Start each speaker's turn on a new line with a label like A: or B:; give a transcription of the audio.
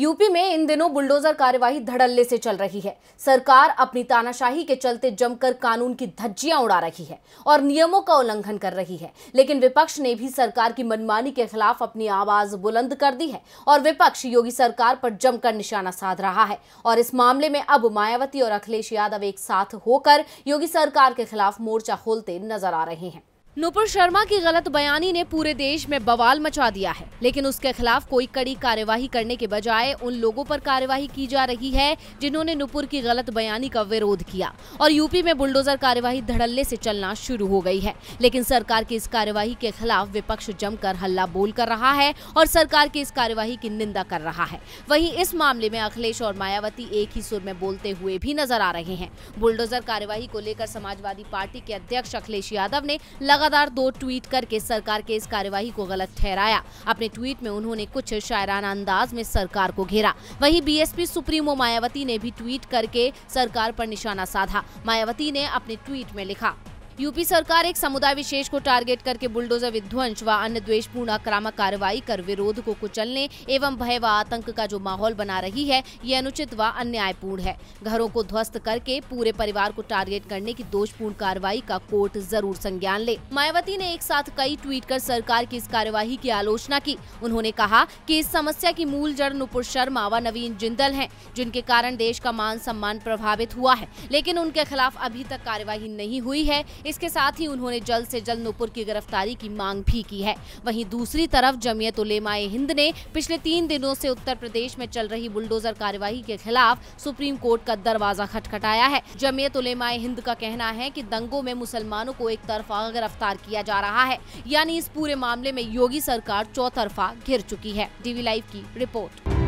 A: UP में इन दिनों bulldozer कार्यवाही धड़ल्ले से चल रही है सरकार अपनी तानाशाही के चलते जमकर कानून की धज्जियां उड़ा रही है और नियमों का उल्लंघन कर रही है लेकिन विपक्ष ने भी सरकार की मनमानी के खिलाफ अपनी आवाज बुलंद कर दी है और विपक्ष योगी सरकार पर जमकर निशाना साध रहा है और इस मामले में अब मायावती और अखिलेश यादव एक साथ होकर योगी सरकार के खिलाफ मोर्चा खोलते नजर आ रहे हैं नुपुर शर्मा की गलत बयानी ने पूरे देश में बवाल मचा दिया है लेकिन उसके खिलाफ कोई कड़ी कार्यवाही करने के बजाय उन लोगों पर कार्यवाही की जा रही है जिन्होंने नुपुर की गलत बयानी का विरोध किया और यूपी में बुलडोजर कार्यवाही धड़ल्ले से चलना शुरू हो गई है लेकिन सरकार की इस कार्यवाही के खिलाफ विपक्ष जमकर हल्ला बोल कर रहा है और सरकार की इस कार्यवाही की निंदा कर रहा है वही इस मामले में अखिलेश और मायावती एक ही सुर में बोलते हुए भी नजर आ रहे हैं बुलडोजर कार्यवाही को लेकर समाजवादी पार्टी के अध्यक्ष अखिलेश यादव ने लगा लगातार दो ट्वीट करके सरकार के इस कार्यवाही को गलत ठहराया अपने ट्वीट में उन्होंने कुछ शायराना अंदाज में सरकार को घेरा वहीं बीएसपी सुप्रीमो मायावती ने भी ट्वीट करके सरकार पर निशाना साधा मायावती ने अपने ट्वीट में लिखा यूपी सरकार एक समुदाय विशेष को टारगेट करके बुलडोजर विध्वंस व अन्य द्वेषपूर्ण आक्रामक कार्रवाई कर विरोध को कुचलने एवं भय व आतंक का जो माहौल बना रही है ये अनुचित व अन्यायपूर्ण है घरों को ध्वस्त करके पूरे परिवार को टारगेट करने की दोषपूर्ण कार्रवाई का कोर्ट जरूर संज्ञान ले मायावती ने एक साथ कई ट्वीट कर सरकार की इस कार्यवाही की आलोचना की उन्होंने कहा की इस समस्या की मूल जड़ नुपुर शर्मा व नवीन जिंदल है जिनके कारण देश का मान सम्मान प्रभावित हुआ है लेकिन उनके खिलाफ अभी तक कार्यवाही नहीं हुई है इसके साथ ही उन्होंने जल्द से जल्द नुपुर की गिरफ्तारी की मांग भी की है वहीं दूसरी तरफ जमीयत उलेमाए हिंद ने पिछले तीन दिनों से उत्तर प्रदेश में चल रही बुलडोजर कार्यवाही के खिलाफ सुप्रीम कोर्ट का दरवाजा खटखटाया है जमीयत उलेमाए हिंद का कहना है की दंगों में मुसलमानों को एक तरफा गिरफ्तार किया जा रहा है यानी इस पूरे मामले में योगी सरकार चौतरफा घिर चुकी है डीवी लाइव की रिपोर्ट